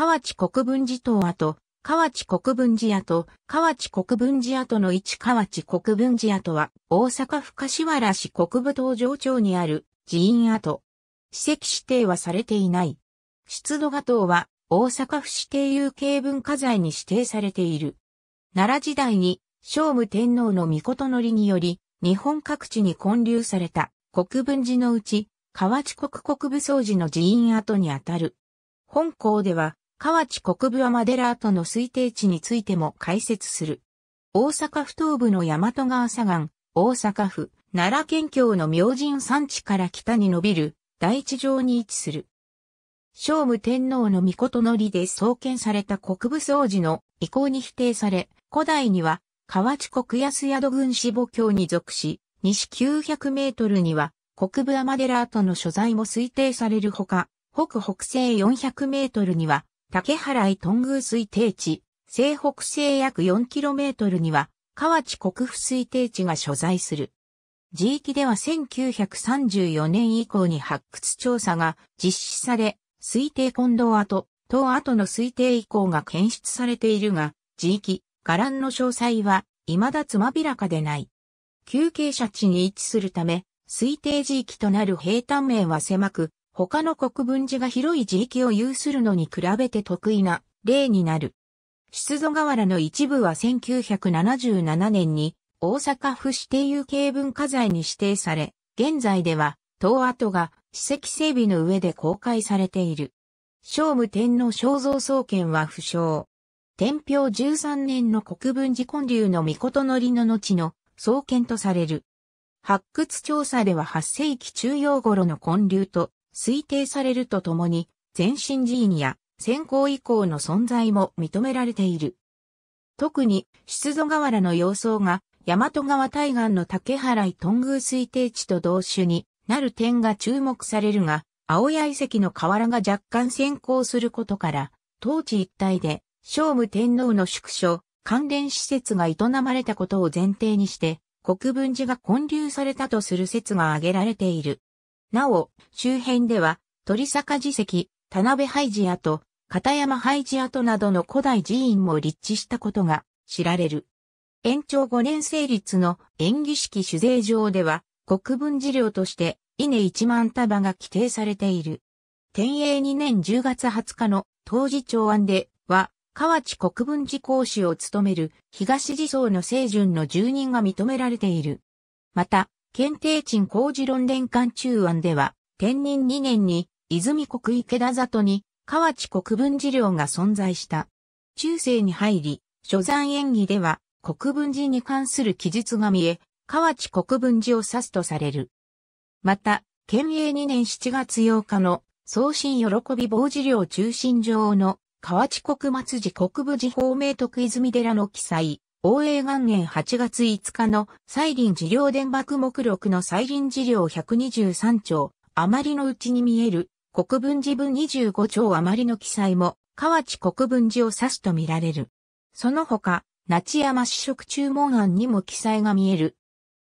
河内国分寺島跡、河内国分寺跡、河内国分寺跡の一河内国分寺跡は、大阪府柏原市国部東上町にある寺院跡。史跡指定はされていない。出土画塔は、大阪府指定有形文化財に指定されている。奈良時代に、聖武天皇の御事のりにより、日本各地に建立された国分寺のうち、河内国国武総寺の寺院跡にあたる。本校では、河内国部アマデラートの推定値についても解説する。大阪府東部の大和川左岸、大阪府、奈良県境の明神山地から北に伸びる大地上に位置する。聖武天皇の御事のりで創建された国武総寺の意向に否定され、古代には河内国安宿郡死母教に属し、西900メートルには国部アマデラートの所在も推定されるほか、北北西400メートルには竹原井頓宮推定地、西北西約 4km には、河内国府推定地が所在する。地域では1934年以降に発掘調査が実施され、推定近藤跡、東跡の推定遺構が検出されているが、地域、伽藍の詳細は、未だつまびらかでない。休憩者地に位置するため、推定地域となる平坦面は狭く、他の国分寺が広い地域を有するのに比べて得意な例になる。出土瓦の一部は1977年に大阪府指定有形文化財に指定され、現在では塔跡が史跡整備の上で公開されている。聖武天皇肖像創建は不詳。天平13年の国分寺建立の御事のりの後の創建とされる。発掘調査では8世紀中央頃の建立と推定されるとともに、全身寺院や先行以降の存在も認められている。特に、出土河原の様相が、大和川対岸の竹原伊頓宮推定地と同種になる点が注目されるが、青谷遺跡の河原が若干先行することから、当地一帯で、聖武天皇の宿所、関連施設が営まれたことを前提にして、国分寺が建立されたとする説が挙げられている。なお、周辺では、鳥坂寺跡、田辺廃寺跡、片山廃寺跡などの古代寺院も立地したことが知られる。延長5年成立の演技式酒税上では、国分寺領として、稲1万束が規定されている。天永2年10月20日の当時長安では、河内国分寺公使を務める東寺僧の清順の住人が認められている。また、検定鎮工事論連館中案では、天任2年に、泉国池田里に、河内国分寺領が存在した。中世に入り、所山演技では、国分寺に関する記述が見え、河内国分寺を指すとされる。また、県営2年7月8日の、送信喜び防寺領中心上の、河内国松寺国分寺方明徳泉寺の記載。防衛元年8月5日の再臨事業伝爆目録の再臨事業123条、余りのうちに見える国分寺分25丁余りの記載も、河内国分寺を指すと見られる。その他、那山試食注文案にも記載が見える。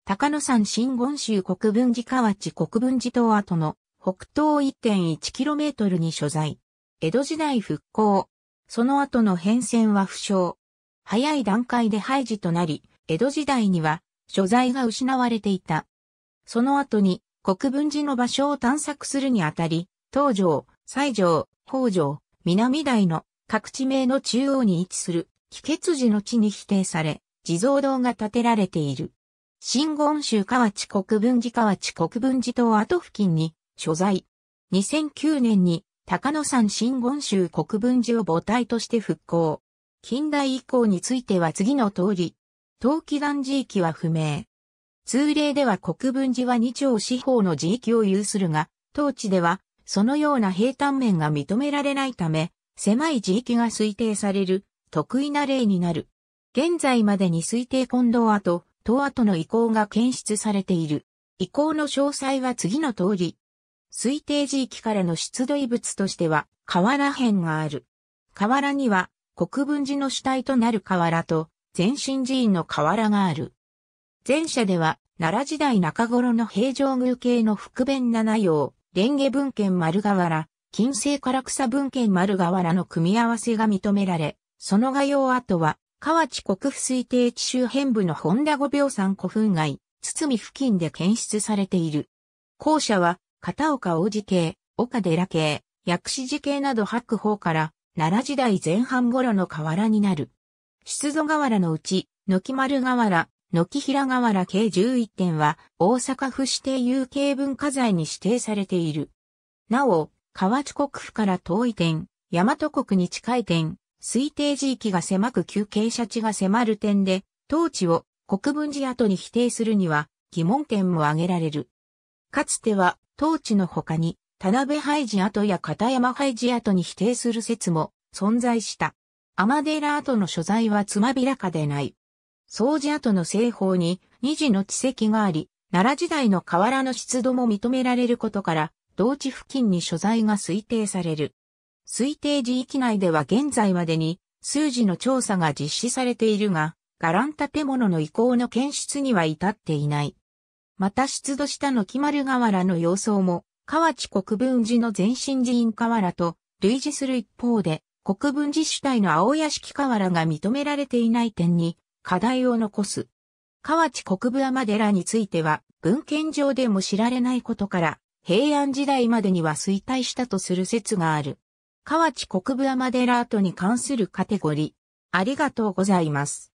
高野山新言州国分寺河内国分寺島跡の北東 1.1km に所在。江戸時代復興。その後の変遷は不詳。早い段階で廃寺となり、江戸時代には所在が失われていた。その後に国分寺の場所を探索するにあたり、東城、西城、北条、南台の各地名の中央に位置する気血寺の地に否定され、地蔵堂が建てられている。新言州河内国分寺河内国分寺島跡付近に所在。2009年に高野山新言州国分寺を母体として復興。近代以降については次の通り、冬季団地域は不明。通例では国分寺は二丁四方の地域を有するが、当地では、そのような平坦面が認められないため、狭い地域が推定される、得意な例になる。現在までに推定近道跡、東跡の遺構が検出されている。遺構の詳細は次の通り。推定地域からの出土遺物としては、河原辺がある。河原には、国分寺の主体となる河原と、全身寺院の河原がある。前者では、奈良時代中頃の平城宮系の福弁七葉、蓮華文献丸河原、金星唐草文献丸河原の組み合わせが認められ、その画用跡は、河内国府推定地周辺部の本田五病山古墳街、堤付近で検出されている。後者は、片岡王子系、岡寺系、薬師寺系など白鵬から、奈良時代前半頃の河原になる。出土河原のうち、軒丸河原、軒平河原計11点は大阪府指定有形文化財に指定されている。なお、河内国府から遠い点、大和国に近い点、推定地域が狭く旧傾斜地が迫る点で、当地を国分寺跡に否定するには疑問点も挙げられる。かつては当地の他に田辺廃寺跡や片山廃寺跡に否定する説も存在した。天寺跡の所在はつまびらかでない。掃除跡の西方に二次の地跡があり、奈良時代の河原の湿度も認められることから、同地付近に所在が推定される。推定地域内では現在までに数字の調査が実施されているが、伽藍建物の遺構の検出には至っていない。また出土したの木丸河原の様相も河内国分寺の前身寺院河原と類似する一方で、国分寺主体の青屋敷河原が認められていない点に課題を残す。河内国分天寺については、文献上でも知られないことから、平安時代までには衰退したとする説がある。河内国分天寺跡に関するカテゴリー。ありがとうございます。